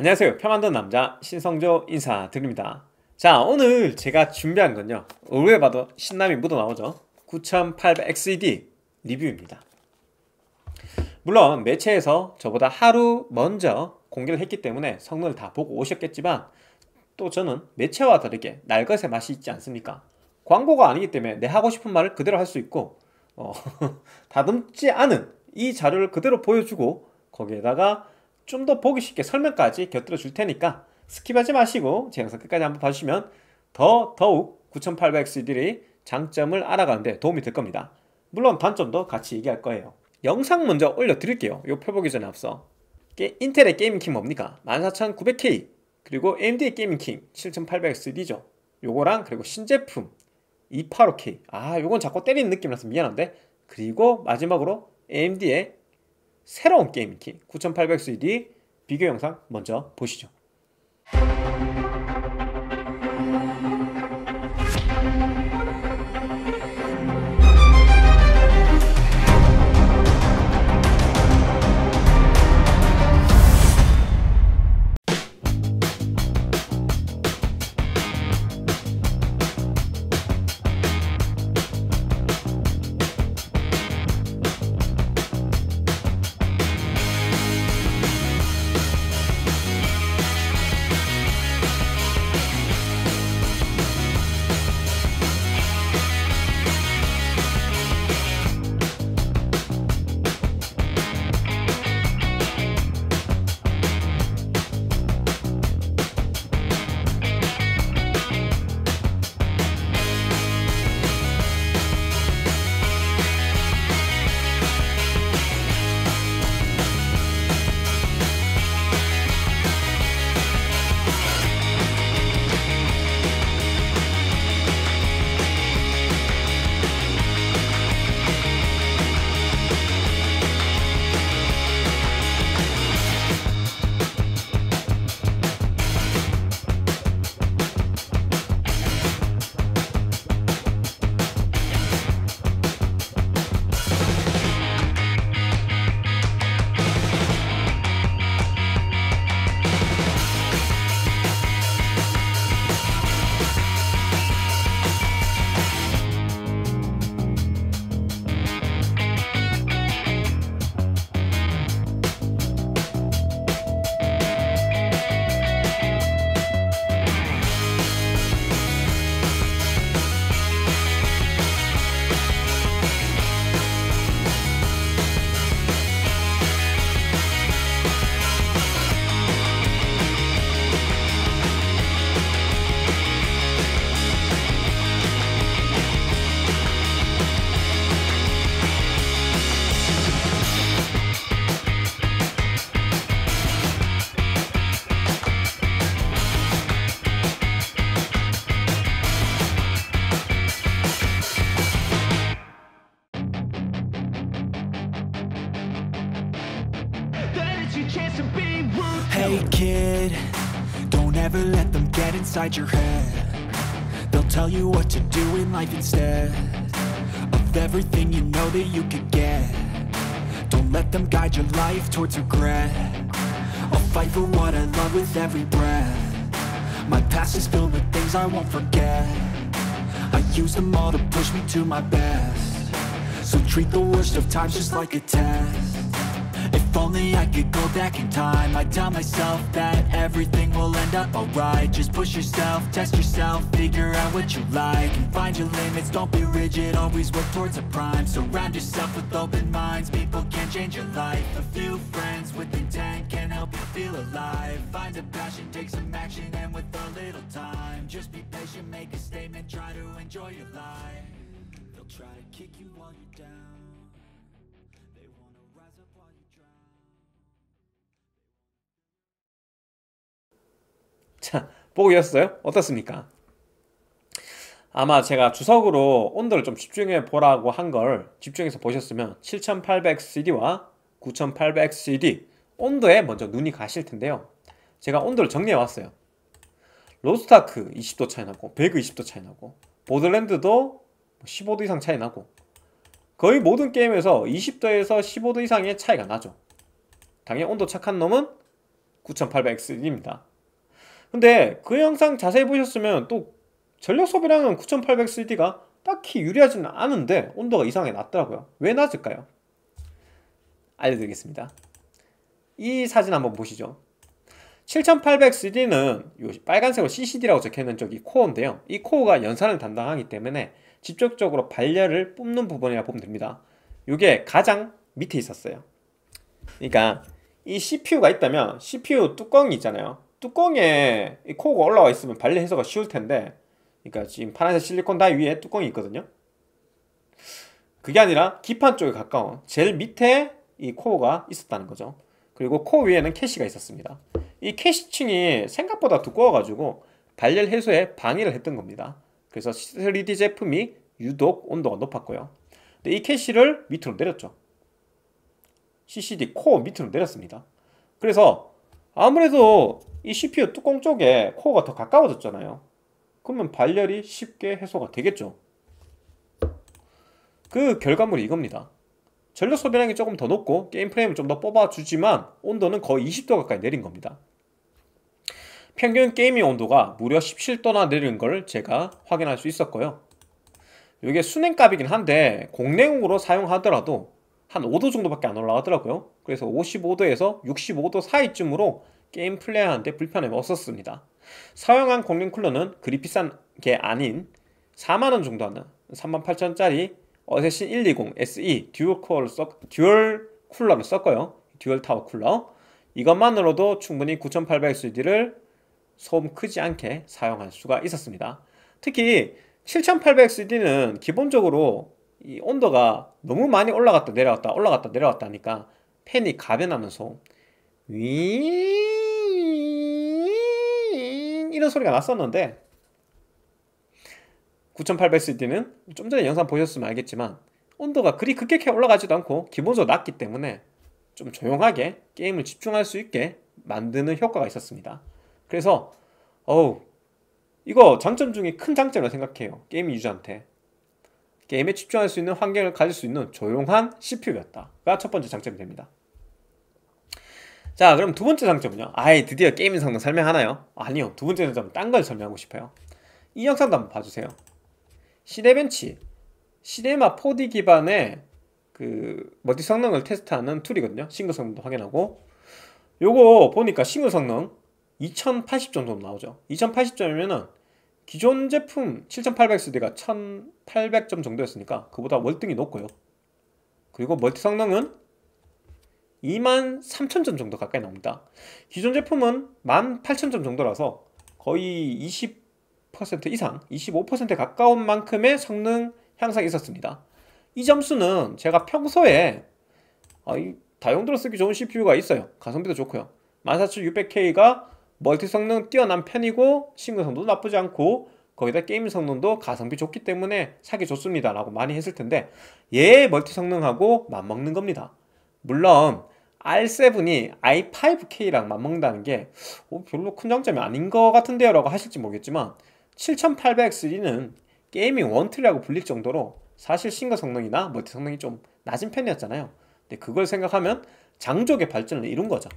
안녕하세요 평안던 남자 신성조 인사드립니다 자 오늘 제가 준비한 건요 의외 봐도 신남이 묻어나오죠 9800XED 리뷰입니다 물론 매체에서 저보다 하루 먼저 공개를 했기 때문에 성능을 다 보고 오셨겠지만 또 저는 매체와 다르게 날 것의 맛이 있지 않습니까 광고가 아니기 때문에 내 하고 싶은 말을 그대로 할 수 있고 어, 다듬지 않은 이 자료를 그대로 보여주고 거기에다가 좀더 보기 쉽게 설명까지 곁들여 줄 테니까 스킵하지 마시고 제 영상 끝까지 한번 봐주시면 더 더욱 9 8 0 0 x d 의 장점을 알아가는데 도움이 될 겁니다. 물론 단점도 같이 얘기할 거예요. 영상 먼저 올려드릴게요. 요 펴보기 전에 앞서 게, 인텔의 게이밍킹 뭡니까? 14900K 그리고 AMD의 게이밍킹 7800XD죠. 요거랑 그리고 신제품 285K 아 요건 자꾸 때리는 느낌이라서 미안한데 그리고 마지막으로 AMD의 새로운 게임기 9800CD 비교 영상 먼저 보시죠. inside your head They'll tell you what to do in life instead Of everything you know that you could get Don't let them guide your life towards regret I'll fight for what I love with every breath My past is filled with things I won't forget I use them all to push me to my best So treat the worst of times just like a test only I could go back in time I'd tell myself that everything will end up alright Just push yourself, test yourself, figure out what you like And find your limits, don't be rigid, always work towards a prime Surround yourself with open minds, people can change your life A few friends with intent can help you feel alive Find a passion, take some action, and with a little time Just be patient, make a statement, try to enjoy your life They'll try to kick you while you're down 자, 보고 계셨어요? 어떻습니까? 아마 제가 주석으로 온도를 좀 집중해 보라고 한 걸 집중해서 보셨으면 7800CD와 9800CD 온도에 먼저 눈이 가실 텐데요. 제가 온도를 정리해 왔어요. 로스타크 20도 차이 나고 베 20도 차이 나고 보드랜드도 15도 뭐 이상 차이 나고 거의 모든 게임에서 20도에서 15도 이상의 차이가 나죠. 당연히 온도 착한 놈은 9800XD입니다. 근데 그 영상 자세히 보셨으면 또 전력 소비량은 9800cd가 딱히 유리하지는 않은데 온도가 이상하게 낮더라고요 왜 낮을까요? 알려드리겠습니다 이 사진 한번 보시죠 7800CD는 요 빨간색으로 CCD라고 적혀있는 쪽이 코어인데요 이 코어가 연산을 담당하기 때문에 직접적으로 발열을 뽑는 부분이라 고 보면 됩니다 이게 가장 밑에 있었어요 그러니까 이 CPU가 있다면 CPU 뚜껑이 있잖아요 뚜껑에 코어가 올라와 있으면 발레 해소가 쉬울 텐데 그러니까 지금 파란색 실리콘 다 위에 뚜껑이 있거든요 그게 아니라 기판 쪽에 가까운 제일 밑에 이 코어가 있었다는 거죠 그리고 코어 위에는 캐시가 있었습니다 이 캐시층이 생각보다 두꺼워가지고 발열 해소에 방해를 했던 겁니다 그래서 3D 제품이 유독 온도가 높았고요 근데 이 캐시를 밑으로 내렸죠 CCD 코어 밑으로 내렸습니다 그래서 아무래도 이 CPU 뚜껑 쪽에 코어가 더 가까워졌잖아요 그러면 발열이 쉽게 해소가 되겠죠 그 결과물이 이겁니다 전력 소비량이 조금 더 높고 게임 프레임을 좀 더 뽑아주지만 온도는 거의 20도 가까이 내린 겁니다 평균 게임의 온도가 무려 17도나 내린 걸 제가 확인할 수 있었고요 이게 수냉값이긴 한데 공냉으로 사용하더라도 한 5도 정도밖에 안 올라가더라고요 그래서 55도에서 65도 사이쯤으로 게임 플레이하는데 불편함이 없었습니다. 사용한 공룡 쿨러는 그리 비싼 게 아닌 4만원 정도 하는 38,000원짜리 어쌔신 120 SE 듀얼, 코어를 썼, 듀얼 쿨러를 썼고요. 듀얼 타워 쿨러. 이것만으로도 충분히 9800XD를 소음 크지 않게 사용할 수가 있었습니다. 특히 7800XD는 기본적으로 이 온도가 너무 많이 올라갔다 내려갔다 올라갔다 내려갔다 하니까 팬이 가변하는 소음 윙 이런 소리가 났었는데 9800cd는 좀 전에 영상 보셨으면 알겠지만 온도가 그리 급격히 올라가지도 않고 기본적으로 낮기 때문에 좀 조용하게 게임을 집중할 수 있게 만드는 효과가 있었습니다. 그래서 어우 이거 장점 중에 큰 장점이라고 생각해요. 게임 유저한테 게임에 집중할 수 있는 환경을 가질 수 있는 조용한 CPU였다가 첫 번째 장점이 됩니다. 자 그럼 두 번째 장점은요 아예 드디어 게임인 성능 설명하나요? 아니요 두 번째 장점은 딴 걸 설명하고 싶어요 이 영상도 한번 봐주세요 시네벤치 시네마 4D 기반의 그 멀티 성능을 테스트하는 툴이거든요 싱글 성능도 확인하고 요거 보니까 싱글 성능 2080점 정도 나오죠 2080점이면은 기존 제품 7800SD가 1800점 정도였으니까 그보다 월등히 높고요 그리고 멀티 성능은 2 3 0 0 0점 정도 가까이 나옵니다. 기존 제품은 1 8 0 0 0점 정도라서 거의 20% 이상, 25% 가까운 만큼의 성능 향상이 있었습니다. 이 점수는 제가 평소에 아, 다용도로 쓰기 좋은 CPU가 있어요. 가성비도 좋고요. 14600K가 멀티 성능 뛰어난 편이고 싱글성도 나쁘지 않고 거기다 게임 성능도 가성비 좋기 때문에 사기 좋습니다 라고 많이 했을 텐데 얘 멀티 성능하고 맞먹는 겁니다 물론 R7이 i5K랑 맞먹는다는 게 어, 별로 큰 장점이 아닌 것 같은데요 라고 하실지 모르겠지만 7800X3는 게이밍 원툴이라고 불릴 정도로 사실 싱글 성능이나 멀티 성능이 좀 낮은 편이었잖아요 근데 그걸 생각하면 장족의 발전을 이룬 거죠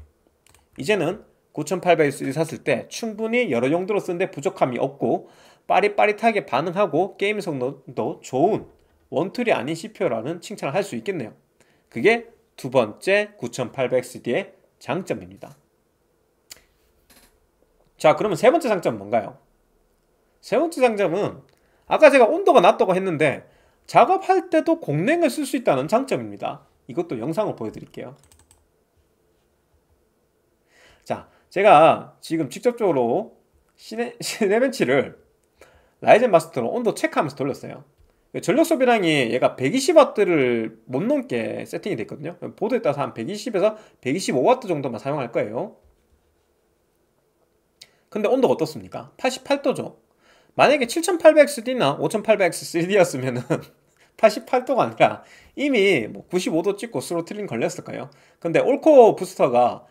이제는 9800X3 샀을 때 충분히 여러 용도로 쓰는데 부족함이 없고 빠릿빠릿하게 반응하고 게임 성능도 좋은 원툴이 아닌 CPU라는 칭찬을 할 수 있겠네요 그게 두 번째 9800CD의 장점입니다. 자 그러면 세 번째 장점은 뭔가요? 세 번째 장점은 아까 제가 온도가 낮다고 했는데 작업할 때도 공랭을 쓸 수 있다는 장점입니다. 이것도 영상을 보여드릴게요. 자, 제가 지금 직접적으로 시네, 벤치를 라이젠 마스터로 온도 체크하면서 돌렸어요. 전력 소비량이 얘가 120W를 못 넘게 세팅이 됐거든요 보드에 따라서 한 120에서 125W 정도만 사용할 거예요 근데 온도가 어떻습니까? 88도죠 만약에 7800XD나 5800XD였으면은 88도가 아니라 이미 뭐 95도 찍고 스로틀링 걸렸을까요? 근데 올코 부스터가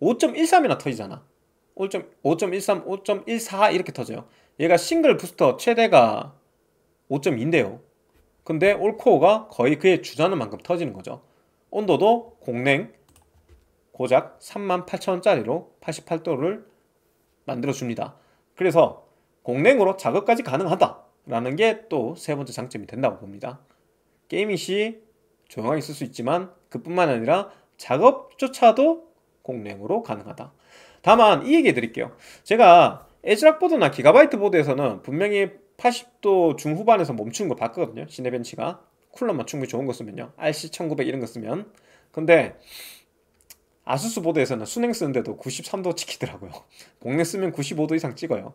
5.13이나 터지잖아 5.13, 5.14 이렇게 터져요 얘가 싱글 부스터 최대가 5.2인데요. 근데 올코어가 거의 그에 주자는 만큼 터지는 거죠. 온도도 공냉 고작 38,000원짜리로 88도를 만들어줍니다. 그래서 공냉으로 작업까지 가능하다라는 게 또 세 번째 장점이 된다고 봅니다. 게이밍 시 조용하게 쓸 수 있지만 그뿐만 아니라 작업조차도 공냉으로 가능하다. 다만 이 얘기 해드릴게요. 제가 에즈락 보드나 기가바이트 보드에서는 분명히 80도 중후반에서 멈춘 거 봤거든요. 시네벤치가. 쿨러만 충분히 좋은 거 쓰면요. RC 1900 이런 거 쓰면. 근데 아수스 보드에서는 순행 쓰는데도 93도 찍히더라고요. 복내 쓰면 95도 이상 찍어요.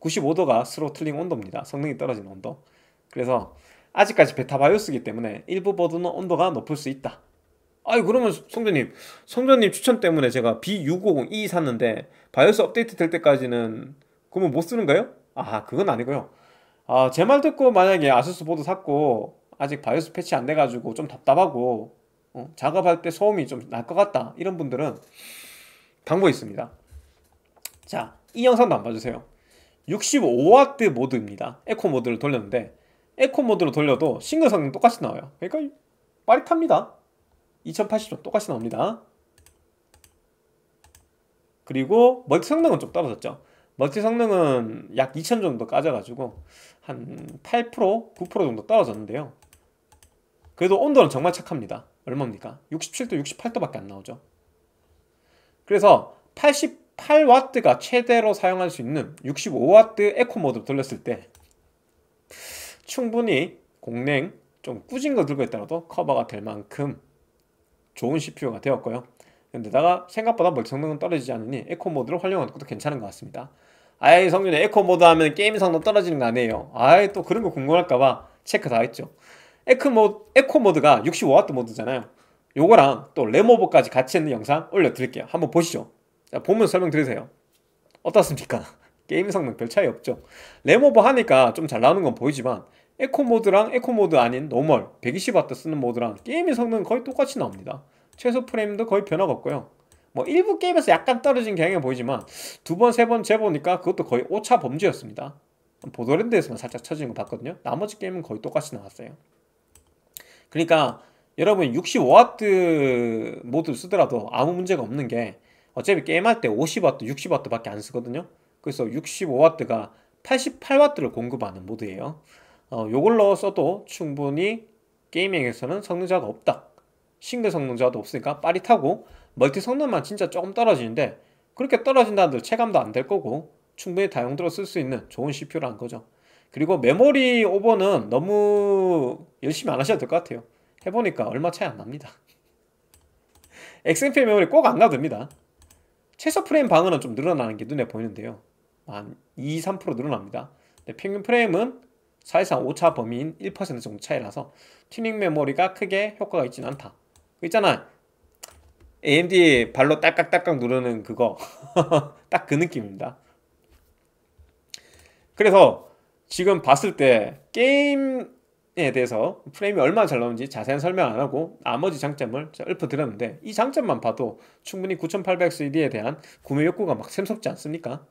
95도가 스로틀링 온도입니다. 성능이 떨어지는 온도. 그래서 아직까지 베타 바이오스기 때문에 일부 보드는 온도가 높을 수 있다. 아이 그러면 성전님, 성전님 추천 때문에 제가 B650E 샀는데 바이오스 업데이트 될 때까지는 그러면 못 쓰는가요? 아 그건 아니고요. 아, 제 말 듣고 만약에 아수스 보드 샀고 아직 바이오스 패치 안 돼가지고 좀 답답하고 어, 작업할 때 소음이 좀 날 것 같다 이런 분들은 방법이 있습니다 자이 영상도 안 봐주세요 65W 모드입니다 에코 모드를 돌렸는데 에코 모드로 돌려도 싱글 성능 똑같이 나와요 그러니까 빠릿합니다 2080도 똑같이 나옵니다 그리고 멀티 성능은 좀 떨어졌죠 멀티 성능은 약 2000 정도 까져가지고 한 8%, 9% 정도 떨어졌는데요. 그래도 온도는 정말 착합니다. 얼마입니까? 67도, 68도밖에 안 나오죠. 그래서 88W가 최대로 사용할 수 있는 65W 에코 모드 로 돌렸을 때 충분히 공랭 좀 꾸진 거 들고 있더라도 커버가 될 만큼 좋은 CPU가 되었고요. 근데다가 생각보다 멀티 성능은 떨어지지 않으니 에코 모드를 활용하는 것도 괜찮은 것 같습니다. 아이 성윤이 에코 모드 하면 게임 성능 떨어지는 거 아니에요. 아이 또 그런 거 궁금할까봐 체크 다 했죠. 에코, 모, 에코 모드가 65W 모드잖아요. 요거랑 또 레모버까지 같이 있는 영상 올려드릴게요. 한번 보시죠. 자, 보면 설명드리세요. 어떻습니까? 게임 성능 별 차이 없죠. 레모버 하니까 좀 잘 나오는 건 보이지만 에코 모드랑 에코 모드 아닌 노멀 120W 쓰는 모드랑 게임의 성능은 거의 똑같이 나옵니다. 최소 프레임도 거의 변화가 없고요 뭐 일부 게임에서 약간 떨어진 경향이 보이지만 두 번, 세 번 재보니까 그것도 거의 오차 범주였습니다 보더랜드에서만 살짝 쳐지는 거 봤거든요 나머지 게임은 거의 똑같이 나왔어요 그러니까 여러분 65W 모드를 쓰더라도 아무 문제가 없는 게 어차피 게임할 때 50W, 60W 밖에 안 쓰거든요 그래서 65W가 88W를 공급하는 모드예요 어, 요걸로 써도 충분히 게이밍에서는 성능자가 없다 싱글 성능저하도 없으니까 빠릿하고 멀티 성능만 진짜 조금 떨어지는데 그렇게 떨어진다 한들 체감도 안 될 거고 충분히 다용도로 쓸 수 있는 좋은 CPU라는 거죠. 그리고 메모리 오버는 너무 열심히 안 하셔도 될 것 같아요. 해보니까 얼마 차이 안 납니다. XMP 메모리 꼭 안 가도 됩니다. 최소 프레임 방어는 좀 늘어나는 게 눈에 보이는데요. 한 2, 3% 늘어납니다. 근데 평균 프레임은 사실상 오차 범위인 1% 정도 차이라서 튜닝 메모리가 크게 효과가 있지는 않다. 그 있잖아. AMD 발로 딸깍딸깍 누르는 그거. 딱 그 느낌입니다. 그래서 지금 봤을 때 게임에 대해서 프레임이 얼마나 잘 나오는지 자세한 설명 안 하고 나머지 장점을 읊어드렸는데 이 장점만 봐도 충분히 9800CD에 대한 구매 욕구가 막 샘솟지 않습니까?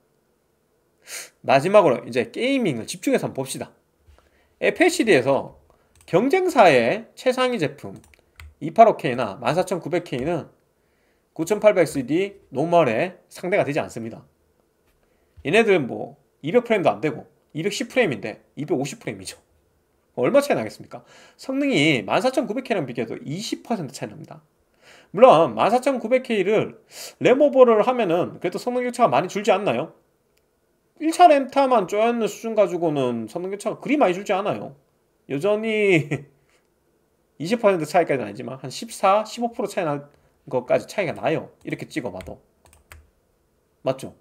마지막으로 이제 게이밍을 집중해서 한번 봅시다. FHD에서 경쟁사의 최상위 제품 285K나 14900K는 9800CD 노멀에 상대가 되지 않습니다. 얘네들은 뭐 200프레임도 안 되고 210프레임인데 250프레임이죠. 얼마 차이 나겠습니까? 성능이 14900K랑 비교해도 20% 차이 납니다. 물론 14900K를 램오버를 하면은 그래도 성능 격차가 많이 줄지 않나요? 1차 램타만 쪼였는 수준 가지고는 성능 격차가 그리 많이 줄지 않아요. 여전히 20% 차이까지는 아니지만 한 14, 15% 차이 날 것까지 차이가 나요. 이렇게 찍어봐도. 맞죠?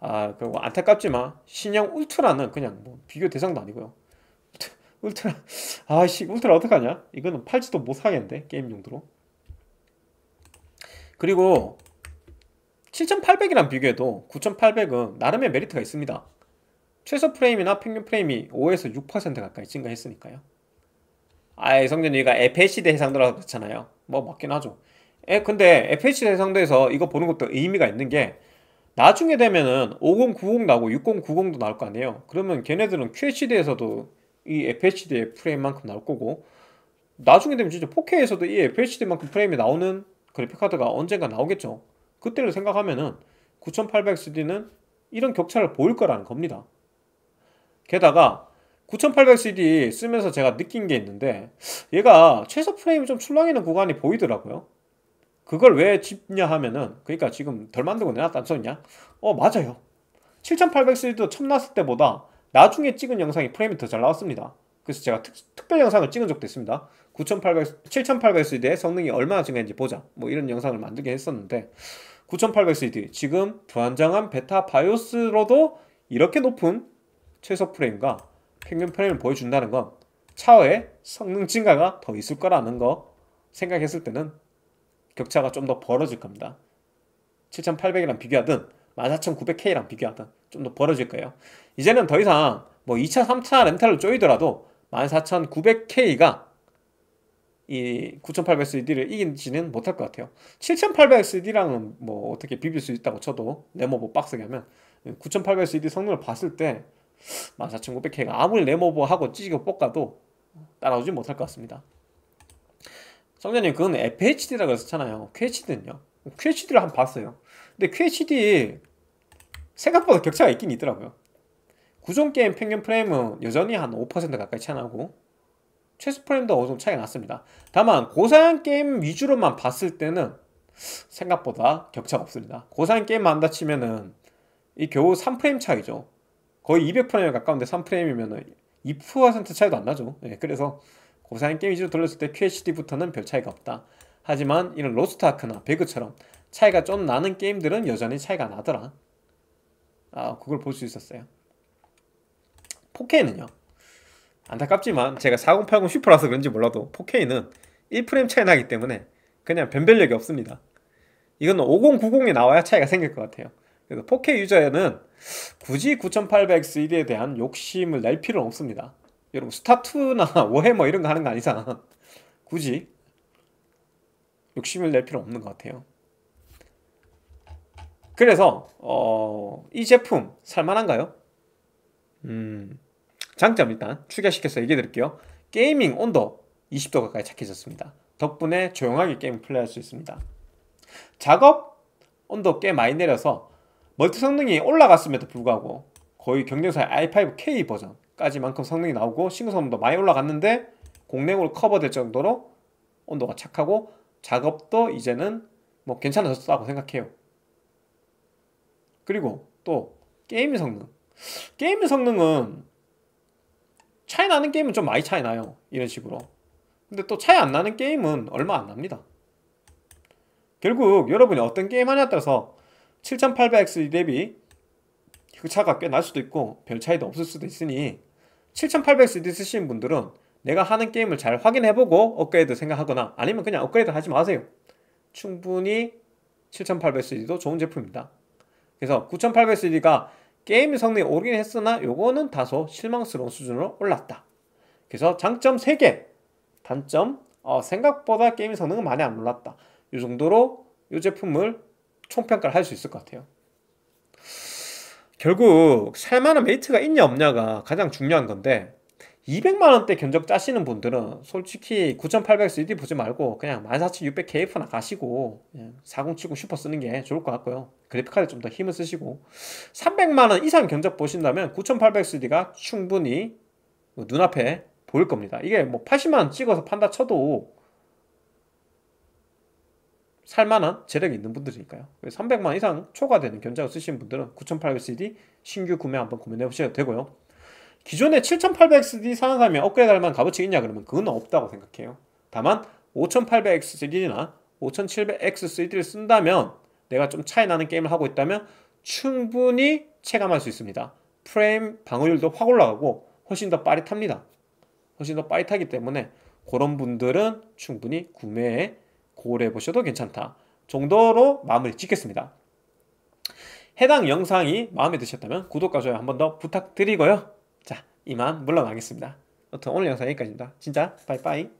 아, 그리고 안타깝지만 신형 울트라는 그냥 뭐 비교 대상도 아니고요. 울트라, 아씨, 울트라 어떡하냐? 이거는 팔지도 못하겠는데, 게임 용도로. 그리고 7800이랑 비교해도 9800은 나름의 메리트가 있습니다. 최소 프레임이나 평균 프레임이 5에서 6% 가까이 증가했으니까요. 아예 성준이가 FHD 해상도라서 그렇잖아요. 뭐 맞긴 하죠. 에, 예, 근데 FHD 해상도에서 이거 보는 것도 의미가 있는 게 나중에 되면은 5090나고 6090도 나올 거 아니에요. 그러면 걔네들은 QHD에서도 이 FHD의 프레임만큼 나올 거고 나중에 되면 진짜 4K에서도 이 FHD만큼 프레임이 나오는 그래픽카드가 언젠가 나오겠죠. 그때를 생각하면은 9800XD는 이런 격차를 보일 거라는 겁니다. 게다가 9800CD 쓰면서 제가 느낀 게 있는데 얘가 최소 프레임이 좀 출렁이는 구간이 보이더라고요 그걸 왜집냐 하면은 그러니까 지금 덜 만들고 내놨다는 소리냐? 어 맞아요 7800CD도 처음 나을 때보다 나중에 찍은 영상이 프레임이 더 잘 나왔습니다 그래서 제가 특, 특별 영상을 찍은 적도 있습니다 9800, 7800CD의 성능이 얼마나 증가했는지 보자 뭐 이런 영상을 만들게 했었는데 9800CD 지금 불안정한 베타 바이오스로도 이렇게 높은 최소 프레임과 평균 프레임을 보여준다는 건 차후에 성능 증가가 더 있을 거라는 거 생각했을 때는 격차가 좀 더 벌어질 겁니다. 7800이랑 비교하든 14900K랑 비교하든 좀 더 벌어질 거예요. 이제는 더 이상 뭐 2차, 3차 렌탈을 쪼이더라도 14900K가 이 9800SD를 이기지는 못할 것 같아요. 7800SD랑은 뭐 어떻게 비빌 수 있다고 쳐도 네모 뭐 빡세게 하면 9800SD 성능을 봤을 때 14,900K가 아무리 레모버하고 찌지고 볶아도 따라오지 못할 것 같습니다. 성장님 그건 FHD라고 했었잖아요. QHD는요? QHD를 한번 봤어요. 근데 QHD 생각보다 격차가 있긴 있더라고요. 구종 게임 평균 프레임은 여전히 한 5% 가까이 차이나고 최소 프레임도 어느 정도 차이가 났습니다. 다만 고사양 게임 위주로만 봤을 때는 생각보다 격차가 없습니다. 고사양 게임만 한다 치면은 이 겨우 3프레임 차이죠. 거의 200프레임에 가까운데 3프레임이면 2% 차이도 안 나죠 예, 그래서 고사양 게임 위로 돌렸을 때 PHD부터는 별 차이가 없다 하지만 이런 로스트 아크나 배그처럼 차이가 좀 나는 게임들은 여전히 차이가 나더라 아 그걸 볼 수 있었어요 4K는요 안타깝지만 제가 4080 슈퍼라서 그런지 몰라도 4K는 1프레임 차이 나기 때문에 그냥 변별력이 없습니다 이건 5090에 나와야 차이가 생길 것 같아요 그래서 4K 유저에는 굳이 9800XD에 대한 욕심을 낼 필요는 없습니다. 여러분 스타2나 워해머 이런 거 하는 거아니잖 굳이 욕심을 낼 필요 없는 것 같아요. 그래서 어, 이 제품 살만한가요? 음, 장점 일단 추가시켜서 얘기해 드릴게요. 게이밍 온도 20도 가까이 착해졌습니다. 덕분에 조용하게 게임 플레이할 수 있습니다. 작업 온도 꽤 많이 내려서 멀티 성능이 올라갔음에도 불구하고 거의 경쟁사의 i5K 버전까지만큼 성능이 나오고 싱글 성능도 많이 올라갔는데 공랭으로 커버될 정도로 온도가 착하고 작업도 이제는 뭐 괜찮아졌다고 생각해요 그리고 또 게임의 성능 게임의 성능은 차이 나는 게임은 좀 많이 차이 나요 이런 식으로 근데 또 차이 안 나는 게임은 얼마 안 납니다 결국 여러분이 어떤 게임 하냐에 따라서 7800X 대비 그 차가 꽤 날 수도 있고 별 차이도 없을 수도 있으니 7800XD 쓰시는 분들은 내가 하는 게임을 잘 확인해보고 업그레이드 생각하거나 아니면 그냥 업그레이드 하지 마세요 충분히 7800XD도 좋은 제품입니다 그래서 9800XD가 게임 성능이 오르긴 했으나 요거는 다소 실망스러운 수준으로 올랐다 그래서 장점 3개 단점 어, 생각보다 게임 성능은 많이 안 올랐다 이 정도로 이 제품을 총평가를 할 수 있을 것 같아요. 결국 살만한 메이트가 있냐 없냐가 가장 중요한 건데 200만원대 견적 짜시는 분들은 솔직히 9800CD 보지 말고 그냥 14600KF나 가시고 4070 예, 슈퍼 쓰는 게 좋을 것 같고요 그래픽카드 좀 더 힘을 쓰시고 300만원 이상 견적 보신다면 9800CD가 충분히 눈앞에 보일 겁니다 이게 뭐 80만원 찍어서 판다 쳐도 살만한 재력이 있는 분들이니까요. 300만 이상 초과되는 견적을 쓰시는 분들은 9800CD 신규 구매 한번 고민해 보셔도 되고요. 기존에 7800XD 사는 사람이 업그레이드 할 만한 값어치 있냐 그러면 그건 없다고 생각해요. 다만 5800XD나 5700XD를 쓴다면 내가 좀 차이 나는 게임을 하고 있다면 충분히 체감할 수 있습니다. 프레임 방어율도 확 올라가고 훨씬 더 빠릿합니다. 훨씬 더 빠릿하기 때문에 그런 분들은 충분히 구매에 고려해 보셔도 괜찮다 정도로 마무리 짓겠습니다. 해당 영상이 마음에 드셨다면 구독과 좋아요 한 번 더 부탁드리고요. 자, 이만 물러나겠습니다. 아무튼 오늘 영상 여기까지입니다. 진짜 빠이빠이.